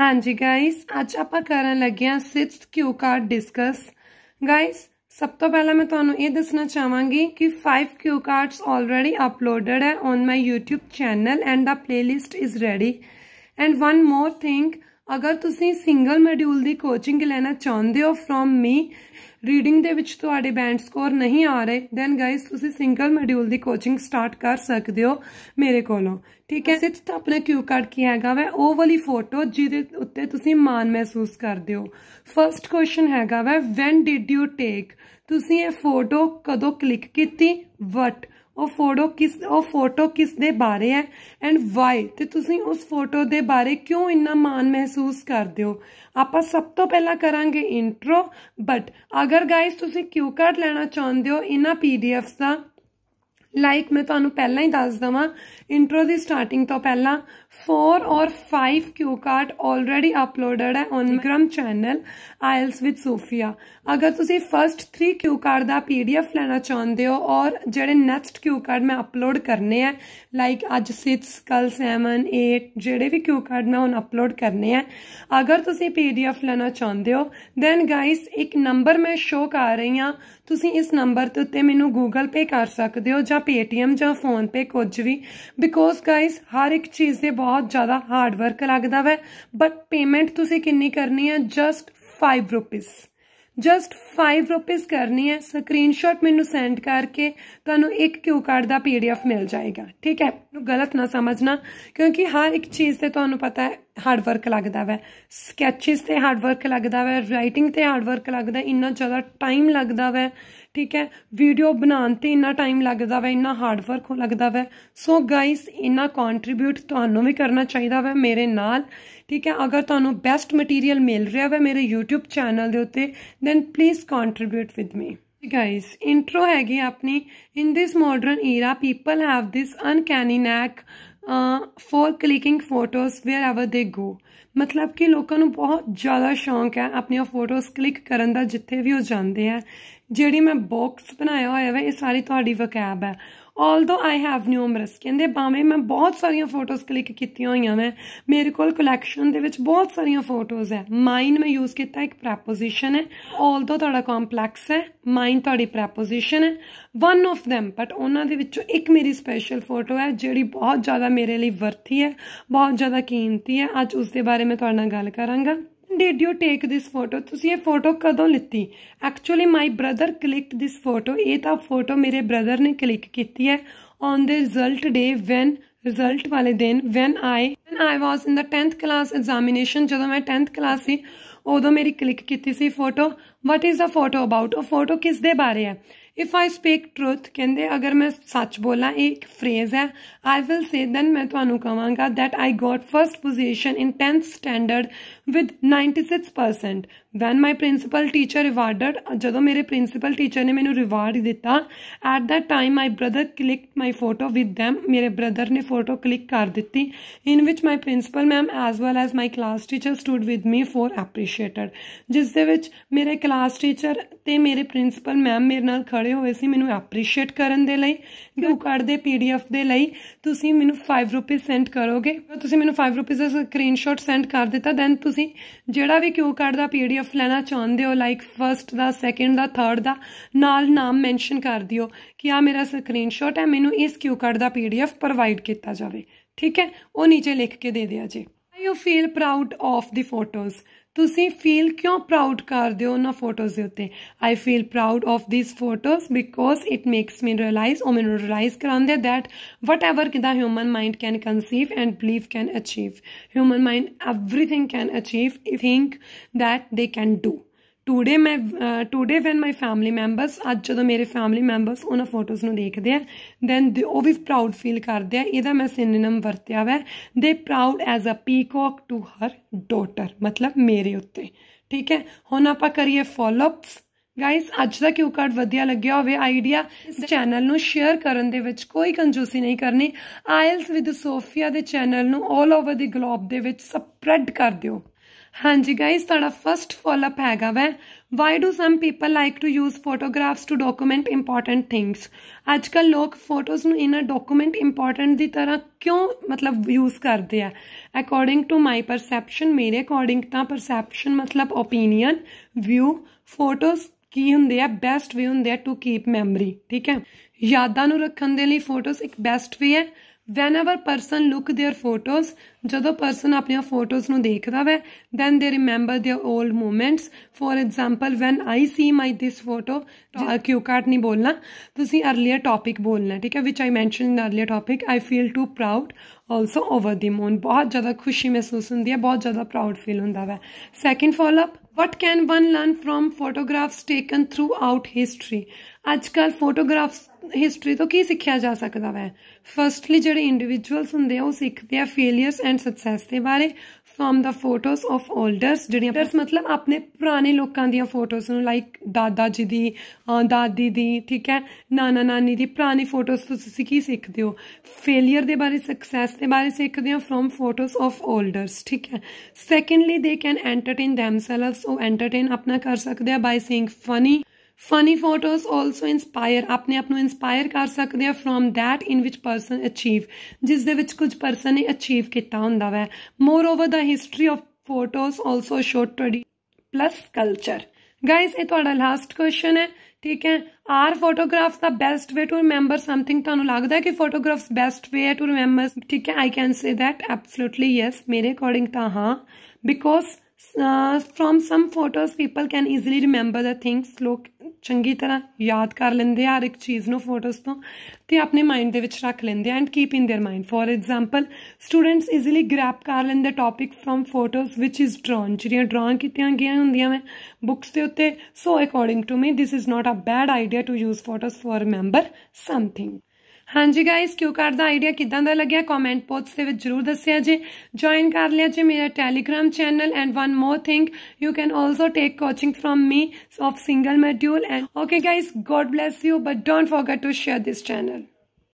ਹਾਂਜੀ ਗਾਇਸ ਅੱਜ ਆਪਾਂ ਕਰਨ ਲੱਗੇ ਹਾਂ 6th ਕਿਊ ਕਾਰਡ ਡਿਸਕਸ ਗਾਇਸ ਸਭ ਤੋਂ ਪਹਿਲਾਂ ਮੈਂ ਤੁਹਾਨੂੰ ਇਹ ਦੱਸਣਾ ਚਾਹਾਂਗੀ ਕਿ 5 ਕਿਊ ਕਾਰਡਸ ਆਲਰੇਡੀ ਅਪਲੋਡਡ ਹੈ on my YouTube channel and the playlist is ready and one more thing ਅਗਰ ਤੁਸੀਂ ਸਿੰਗਲ ਮੋਡਿਊਲ ਦੀ ਕੋਚਿੰਗ ਲੈਣਾ ਚਾਹੁੰਦੇ ਹੋ ਫਰੋਮ ਮੀ ਰੀਡਿੰਗ ਦੇ ਵਿੱਚ ਤੁਹਾਡੇ ਬੈਂਡ ਸਕੋਰ ਨਹੀਂ ਆ ਰਹੇ ਦੈਨ ਗਾਇਸ ਤੁਸੀਂ ਸਿੰਗਲ ਮੋਡਿਊਲ ਦੀ ਕੋਚਿੰਗ ਸਟਾਰਟ ਕਰ ਸਕਦੇ ਹੋ ਮੇਰੇ ਕੋਲੋਂ ਠੀਕ ਹੈ ਸਿੱਧਾ ਆਪਣਾ ਕਿਊ ਕਾਰਡ ਕੀ ਹੈਗਾ ਵਾ ਉਹ ਵਾਲੀ ਫੋਟੋ ਜਿਹਦੇ ਉੱਤੇ ਤੁਸੀਂ ਮਾਣ ਮਹਿਸੂਸ ਕਰਦੇ ਹੋ ਫਰਸਟ ਕੁਐਸਚਨ ਹੈਗਾ ਵਾ ਵੈਨ ਡਿਡ ਯੂ ਟੇਕ ਤੁਸੀਂ ਇਹ ਫੋਟੋ ਕਦੋਂ ਕਲਿੱਕ ਕੀਤੀ ਵਟ ਉਹ ਫੋਟੋ ਕਿਸ ਉਹ ਫੋਟੋ ਕਿਸ ਦੇ ਬਾਰੇ ਹੈ ਐਂਡ ਵਾਈ ਤੇ ਤੁਸੀਂ ਉਸ ਫੋਟੋ ਦੇ ਬਾਰੇ ਕਿਉਂ ਇੰਨਾ ਮਾਣ ਮਹਿਸੂਸ ਕਰਦੇ ਹੋ ਆਪਾਂ ਸਭ ਤੋਂ ਪਹਿਲਾਂ ਕਰਾਂਗੇ ਇੰਟਰੋ ਬਟ ਅਗਰ ਗਾਇਸ ਤੁਸੀਂ ਕਿਊ ਕਾਰਡ ਲੈਣਾ ਚਾਹੁੰਦੇ ਹੋ ਇਹਨਾਂ ਪੀਡੀਐਫਸ ਦਾ ਲਾਈਕ ਮੈਂ ਤੁਹਾਨੂੰ ਪਹਿਲਾਂ ਹੀ ਦੱਸ ਦਵਾਂ ਇੰਟਰੋ ਦੀ ਸਟਾਰਟਿੰਗ ਤੋਂ ਪਹਿਲਾਂ 4 ਔਰ 5 ਕਿਊ ਕਾਰਟ ਆਲਰੇਡੀ ਅਪਲੋਡਡ ਹੈ ਔਨ ਮਿਕਰਮ ਚੈਨਲ ਆਇਲਸ ਵਿਦ ਸੋਫੀਆ ਅਗਰ ਤੁਸੀਂ ਫਰਸਟ 3 ਕਿਊ ਕਾਰਟ ਦਾ ਪੀਡੀਐਫ ਲੈਣਾ ਚਾਹੁੰਦੇ ਹੋ ਔਰ ਜਿਹੜੇ ਨੈਕਸਟ ਕਿਊ ਕਾਰਟ ਮੈਂ ਅਪਲੋਡ ਕਰਨੇ ਆ ਲਾਈਕ ਅੱਜ 6 ਕੱਲ 7 8 ਜਿਹੜੇ ਵੀ ਕਿਊ ਕਾਰਟ ਮੈਂ ਹੁਣ ਅਪਲੋਡ ਕਰਨੇ ਆ ਅਗਰ ਤੁਸੀਂ ਪੀਡੀਐਫ ਲੈਣਾ ਚਾਹੁੰਦੇ ਹੋ ਦੈਨ ਗਾਇਸ ਇੱਕ ਨੰਬਰ ਮੈਂ ਸ਼ੋ ਕਰ ਰਹੀ ਹਾਂ ਤੁਸੀਂ ਇਸ ਨੰਬਰ ਤੇ ਉੱਤੇ ਮੈਨੂੰ ਗੂਗਲ ਪੇ ਕਰ ਸਕਦੇ ਹੋ ਜਾਂ ਪੇਟੀਐਮ ਜਾਂ ਫੋਨ ਪੇ ਕੁਝ ਵੀ ਬਿਕੋਜ਼ ਗਾਇਸ ਹਰ ਇੱਕ ਚੀਜ਼ ਦੇ ਬਹੁਤ ਜ਼ਿਆਦਾ ਹਾਰਡ ਵਰਕ ਲੱਗਦਾ ਵੈ ਬਟ ਪੇਮੈਂਟ ਤੁਸੀਂ ਕਿੰਨੀ ਕਰਨੀ ਹੈ ਜਸਟ 5 ਰੁਪੀਸ ਜਸਟ 5 ਰੁਪੀਸ ਕਰਨੀ ਹੈ ਸਕਰੀਨਸ਼ਾਟ ਮੈਨੂੰ ਸੈਂਡ ਕਰਕੇ ਤੁਹਾਨੂੰ ਇੱਕ ਕਿਊ ਕਾਰਡ ਦਾ ਪੀਡੀਐਫ ਮਿਲ ਜਾਏਗਾ ਠੀਕ ਹੈ ਨੂੰ ਗਲਤ ਨਾ ਸਮਝਣਾ ਕਿਉਂਕਿ ਹਰ ਇੱਕ ਚੀਜ਼ ਤੇ ਤੁਹਾਨੂੰ ਪਤਾ ਹੈ ਹਾਰਡ ਵਰਕ ਲੱਗਦਾ ਵੈ ਸਕੈਚਸ ਤੇ ਹਾਰਡ ਵਰਕ ਲੱਗਦਾ ਵੈ ਰਾਈਟਿੰਗ ਤੇ ਹਾਰਡ ਵਰਕ ਲੱਗਦਾ ਇੰਨਾ ਜ਼ਿਆਦਾ ਟਾਈਮ ਲੱਗਦਾ ਵੈ ਠੀਕ ਹੈ ਵੀਡੀਓ ਬਣਾਉਣ ਤੇ ਇੰਨਾ ਟਾਈਮ ਲੱਗਦਾ ਵੈ ਇੰਨਾ ਹਾਰਡ ਵਰਕ ਲੱਗਦਾ ਵੈ ਸੋ ਗਾਇਸ ਇੰਨਾ ਕੰਟਰੀਬਿਊਟ ਤੁਹਾਨੂੰ ਵੀ ਕਰਨਾ ਚਾਹੀਦਾ ਵੈ ਮੇਰੇ ਨਾਲ ਠੀਕ ਹੈ ਅਗਰ ਤੁਹਾਨੂੰ ਬੈਸਟ ਮਟੀਰੀਅਲ ਮਿਲ ਰਿਹਾ ਵੈ ਮੇਰੇ YouTube ਚੈਨਲ ਦੇ ਉੱਤੇ then please contribute with me guys intro ਹੈਗੀ ਆਪਣੀ in this modern era people have this uncanny knack for clicking photos wherever they go ਮਤਲਬ ਕਿ ਲੋਕਾਂ ਨੂੰ ਬਹੁਤ ਜ਼ਿਆਦਾ ਸ਼ੌਂਕ ਹੈ ਆਪਣੀਆਂ ਫੋਟੋਜ਼ ਕਲਿੱਕ ਕਰਨ ਦਾ ਜਿੱਥੇ ਵੀ ਉਹ ਜਾਂਦੇ ਆ ਜਿਹੜੀ ਮੈਂ ਬਾਕਸ ਬਣਾਇਆ ਹੋਇਆ ਵਾ ਇਹ ਸਾਰੀ ਤੁਹਾਡੀ ਵਕੈਬ ਹੈ ਆਲਦੋ ਆਈ ਹੈਵ ਨਿਊਮਰਸ ਕਹਿੰਦੇ ਬਾਵੇਂ ਮੈਂ ਬਹੁਤ ਸਾਰੀਆਂ ਫੋਟੋਜ਼ ਕਲਿੱਕ ਕੀਤੀਆਂ ਹੋਈਆਂ ਨੇ ਮੇਰੇ ਕੋਲ ਕਲੈਕਸ਼ਨ ਦੇ ਵਿੱਚ ਬਹੁਤ ਸਾਰੀਆਂ ਫੋਟੋਜ਼ ਹੈ ਮਾਈਨ ਮੈਂ ਯੂਜ਼ ਕੀਤਾ ਇੱਕ ਪ੍ਰੈਪੋਜੀਸ਼ਨ ਹੈ ਆਲਦੋ ਤੁਹਾਡਾ ਕੰਪਲੈਕਸ ਹੈ ਮਾਈਨ ਤੁਹਾਡੀ ਪ੍ਰੈਪੋਜੀਸ਼ਨ ਹੈ ਵਨ ਆਫ them ਬਟ ਉਹਨਾਂ ਦੇ ਵਿੱਚੋਂ ਇੱਕ ਮੇਰੀ ਸਪੈਸ਼ਲ ਫੋਟੋ ਹੈ ਜਿਹੜੀ ਬਹੁਤ ਜ਼ਿਆਦਾ ਮੇਰੇ ਲਈ ਵਰਥੀ ਹੈ ਬਹੁਤ ਜ਼ਿਆਦਾ ਕੀਮਤੀ ਹੈ ਅੱਜ ਉਸ ਦੇ ਬਾਰੇ ਮੈਂ ਤੁਹਾਡੇ ਨਾਲ ਗੱਲ ਕਰਾਂਗਾ did you take this photo ਤੁਸੀਂ ਇਹ ਫੋਟੋ ਕਦੋਂ ਲਿੱਤੀ actually my brother clicked this photo ਇਹ ਤਾਂ ਫੋਟੋ ਮੇਰੇ ਬ੍ਰਦਰ ਨੇ ਕਲਿੱਕ ਕੀਤੀ ਹੈ on the result day when result ਵਾਲੇ ਦਿਨ when I when I was in the 10th class examination ਜਦੋਂ ਮੈਂ 10th ਕਲਾਸ ਸੀ ਉਦੋਂ ਮੇਰੀ ਕਲਿੱਕ ਕੀਤੀ ਸੀ photo what is the photo about ਉਹ ਫੋਟੋ ਕਿਸ ਦੇ ਬਾਰੇ ਹੈ ਇਫ ਆਈ ਸਪੀਕ ਟਰੂਥ ਕਹਿੰਦੇ ਅਗਰ ਮੈਂ ਸੱਚ ਬੋਲਾਂ ਇਹ ਇੱਕ ਫਰੇਜ਼ ਹੈ ਆਈ ਵਿਲ ਸੇ ਦੈਨ ਮੈਂ ਤੁਹਾਨੂੰ ਕਹਾਂਗਾ that I got first position in 10th standard with 96% when my principal teacher rewarded ਜਦੋਂ ਮੇਰੇ ਪ੍ਰਿੰਸੀਪਲ ਟੀਚਰ ਨੇ ਮੈਨੂੰ ਰਿਵਾਰਡ ਦਿੱਤਾ at that time my brother clicked my photo with them ਮੇਰੇ brother ਨੇ ਫੋਟੋ ਕਲਿੱਕ ਕਰ ਦਿੱਤੀ ਇਨ ਵਿਚ my principal ma'am as well as my class teacher stood with me for appreciated ਜਿਸ ਦੇ ਵਿੱਚ ਮੇਰੇ ਕਲਾਸ ਟੀਚਰ ਤੇ ਮੇਰੇ ਪ੍ਰਿੰਸੀਪਲ ਮੈਮ ਮੇਰੇ ਨਾਲ ਖੜੇ ਰਹੇ ਹੋਏ ਸੀ ਮੈਨੂੰ ਐਪਰੀਸ਼ੀਏਟ ਕਰਨ ਦੇ ਲਈ ਉਹ ਕਾਰਡ ਦੇ ਪੀਡੀਐਫ ਦੇ ਲਈ ਤੁਸੀਂ ਮੈਨੂੰ 5 ਰੁਪਏ ਸੈਂਡ ਕਰੋਗੇ ਤੁਸੀਂ ਮੈਨੂੰ 5 ਰੁਪਏ ਦਾ ਸਕਰੀਨਸ਼ਾਟ ਸੈਂਡ ਕਰ ਦਿੱਤਾ ਦੈਨ ਤੁਸੀਂ ਜਿਹੜਾ ਵੀ ਕਿਊ ਕਾਰਡ ਦਾ ਪੀਡੀਐਫ ਲੈਣਾ ਚਾਹੁੰਦੇ ਹੋ ਲਾਈਕ ਫਰਸਟ ਦਾ ਸੈਕੰਡ ਦਾ ਥਰਡ ਦਾ ਨਾਲ ਨਾਮ ਮੈਂਸ਼ਨ ਕਰ ਦਿਓ ਕਿ ਆ ਮੇਰਾ ਸਕਰੀਨਸ਼ਾਟ ਹੈ ਮੈਨੂੰ ਇਸ ਕਿਊ ਕਾਰਡ ਦਾ ਪੀਡੀਐਫ ਪ੍ਰੋਵਾਈਡ ਕੀਤਾ ਜਾਵੇ ਠੀਕ ਹੈ ਉਹ ਨੀਚੇ ਲਿਖ ਕੇ ਦੇ ਦਿਆ ਜੀ you feel proud of the photos ਤੁਸੀਂ ਫੀਲ ਕਿਉਂ ਪ੍ਰਾਊਡ ਕਰਦੇ ਹੋ ਉਹਨਾਂ ਫੋਟੋਜ਼ ਦੇ ਉੱਤੇ I feel proud of these photos because it makes me realize ਓ ਮੈਨੂੰ ਰਿਅਲਾਈਜ਼ ਕਰਾਉਂਦੇ ਥੈਟ ਵਟ ਐਵਰ ਕਿਦਾ human mind can conceive and believe can achieve human mind everything can achieve think that they can do today ਮੈਂ today when my family members ਅੱਜ ਜਦੋਂ ਮੇਰੇ family members ਉਹਨਾਂ photos ਨੂੰ ਦੇਖਦੇ ਆ ਦੈਨ ਉਹ ਵੀ ਪ੍ਰਾਊਡ ਫੀਲ ਕਰਦੇ ਆ ਇਹਦਾ ਮੈਂ ਸਿਨੋਨਿਮ ਵਰਤਿਆ ਹੋਇਆ ਦੇ proud as a peacock to her daughter ਮਤਲਬ ਮੇਰੇ ਉੱਤੇ ਠੀਕ ਹੈ ਹੁਣ ਆਪਾਂ ਕਰੀਏ ਫਾਲੋ ਅਪਸ ਗਾਇਸ ਅੱਜ ਦਾ ਕਿਊ ਕਾਰਡ ਵਧੀਆ ਲੱਗਿਆ ਹੋਵੇ ਆਈਡੀਆ ਇਸ ਚੈਨਲ ਨੂੰ ਸ਼ੇਅਰ ਕਰਨ ਦੇ ਵਿੱਚ ਕੋਈ ਕੰਜੂਸੀ ਨਹੀਂ ਕਰਨੀ ਆਇਲਸ ਵਿਦ ਸੋਫੀਆ ਦੇ ਚੈਨਲ ਨੂੰ ਆਲ ਓਵਰ ਦੀ ਗਲੋਬ ਦੇ ਵਿੱਚ ਸਪਰੈਡ ਕਰ ਦਿਓ ਹਾਂਜੀ ਗਾਇਸ ਤੁਹਾਡਾ ਫਰਸਟ ਅਪ ਹੈਗਾ ਵੈ why do some people like to use photographs to document important things ਅੱਜ ਕੱਲ ਲੋਕ ਫੋਟੋਜ਼ ਨੂੰ ਇਨ ਅ ਡਾਕੂਮੈਂਟ ਇੰਪੋਰਟੈਂਟ ਦੀ ਤਰ੍ਹਾਂ ਕਿਉਂ ਮਤਲਬ ਯੂਜ਼ ਕਰਦੇ ਆ ਅਕੋਰਡਿੰਗ ਟੂ ਮਾਈ ਪਰਸੈਪਸ਼ਨ ਮੇਰੇ ਅਕੋਰਡਿੰਗ ਤਾਂ ਪਰਸੈਪਸ਼ਨ ਮਤਲਬ ਓਪੀਨੀਅਨ ਵਿਊ ਫੋਟੋਜ਼ ਕੀ ਹੁੰਦੇ ਆ ਬੈਸਟ ਵੇ ਹੁੰਦੇ ਆ ਟੂ ਕੀਪ ਮੈਮਰੀ ਠੀਕ ਹੈ ਯਾਦਾਂ ਨੂੰ ਰੱਖਣ ਦੇ ਲਈ ਫੋਟੋਜ਼ ਇੱਕ ਬੈਸਟ ਵੇ ਹੈ whenever person look their photos ਜਦੋਂ ਪਰਸਨ ਆਪਣੀਆਂ ਫੋਟੋਜ਼ ਨੂੰ ਦੇਖਦਾ ਵੈ then they remember their old moments for example when I see my this photo Q card ਨਹੀਂ ਬੋਲਣਾ ਤੁਸੀਂ अर्ਲੀਅਰ ਟਾਪਿਕ ਬੋਲਣਾ ਠੀਕ ਹੈ which I mention in earlier topic I feel too proud also over the moon ਬਹੁਤ ਜ਼ਿਆਦਾ ਖੁਸ਼ੀ ਮਹਿਸੂਸ ਹੁੰਦੀ ਹੈ ਬਹੁਤ ਜ਼ਿਆਦਾ ਪ੍ਰਾਊਡ ਫੀਲ ਹੁੰਦਾ ਵੈ second follow up what can one learn from photographs taken throughout history ਅੱਜ ਕੱਲ ਫੋਟੋਗ੍ਰਾਫਸ ਹਿਸਟਰੀ ਤੋਂ ਕੀ ਸਿੱਖਿਆ ਜਾ ਸਕਦਾ ਵੈ ਫਰਸਟਲੀ ਜਿਹੜੇ ਇੰਡੀਵਿਜੂਅਲਸ ਹੁੰਦੇ ਆ ਉਹ ਸਿੱਖਦੇ ਆ ਫੇਲਿਅਰਸ ਐਂਡ ਸਕਸੈਸ ਦੇ ਬਾਰੇ from the photos of elders ਜਿਹੜੀਆਂ ਡਰਸ ਮਤਲਬ ਆਪਣੇ ਪੁਰਾਣੇ ਲੋਕਾਂ ਦੀਆਂ ਫੋਟੋਸ ਨੂੰ ਲਾਈਕ ਦਾਦਾ ਜੀ ਦੀ ਦਾਦੀ ਦੀ ਠੀਕ ਹੈ ਨਾਨਾ ਨਾਨੀ ਦੀ ਪੁਰਾਣੀ ਫੋਟੋਸ ਤੋਂ ਤੁਸੀਂ ਕੀ ਸਿੱਖਦੇ ਹੋ ਫੇਲਿਅਰ ਦੇ ਬਾਰੇ ਸਕਸੈਸ ਦੇ ਬਾਰੇ ਸਿੱਖਦੇ ਹੋ ਫਰਮ ਫੋਟੋਸ ਆਫ 올ਡਰਸ ਠੀਕ ਹੈ secondly they can entertain themselves ਉਹ ਐਂਟਰਟੇਨ ਆਪਣਾ ਕਰ ਸਕਦੇ ਆ by saying funny funny photos also inspire ਆਪਣੇ ਆਪ ਨੂੰ ਇਨਸਪਾਇਰ ਕਰ ਸਕਦੇ ਆ from that in which person achieve ਜਿਸ ਦੇ ਵਿੱਚ ਕੁਝ ਪਰਸਨ ਨੇ ਅਚੀਵ ਕੀਤਾ ਹੁੰਦਾ why moreover the history of photos also show trendy plus culture guys ਇਹ ਤੁਹਾਡਾ ਲਾਸਟ ਕੁਐਸਚਨ ਹੈ ਠੀਕ ਹੈ are photographs the best way to remember something ਤੁਹਾਨੂੰ ਲੱਗਦਾ ਹੈ ਕਿ ਫੋਟੋਗ੍ਰਾਫਸ ਬੈਸਟ ਵੇ ਹੈ ਟੂ ਰਿਮੈਂਬਰ ਠੀਕ ਹੈ I can say that absolutely yes ਮੇਰੇ ਅਕੋਰਡਿੰਗ ਤਾਂ ਹਾਂ because uh, from some photos people can easily remember the things ਲੋਕ ਚੰਗੀ ਤਰ੍ਹਾਂ ਯਾਦ ਕਰ ਲੈਂਦੇ ਆ ਹਰ ਇੱਕ ਚੀਜ਼ ਨੂੰ ਫੋਟੋਜ਼ ਤੋਂ ਤੇ ਆਪਣੇ ਮਾਈਂਡ ਦੇ ਵਿੱਚ ਰੱਖ ਲੈਂਦੇ and keep in there mind for example students easily grab ਕਰ ਲੈਂਦੇ ਟੌਪਿਕ ਫਰਮ ਫੋਟੋਜ਼ ਵਿਚ ਇਜ਼ ਡਰਾਨ ਜਿਹੜੀਆਂ ਡਰਾ ਕੀਤੀਆਂ ਗਈਆਂ ਹੁੰਦੀਆਂ ਮੈਂ ਬੁੱਕਸ ਦੇ ਉੱਤੇ so according to me this is not a bad idea to use photos for remember something ਹਾਂਜੀ ਗਾਇਸ ਕਿਉ ਕਾਰਡ ਦਾ ਆਈਡੀਆ ਕਿਦਾਂ ਦਾ ਲੱਗਿਆ ਕਮੈਂਟ ਬਾਕਸ ਦੇ ਵਿੱਚ ਜਰੂਰ ਦੱਸਿਆ ਜੇ ਜੁਆਇਨ ਕਰ ਲਿਆ ਜੇ ਮੇਰਾ Telegram channel and one more thing you can also take coaching from me of single module and okay guys God bless you but don't forget to share this channel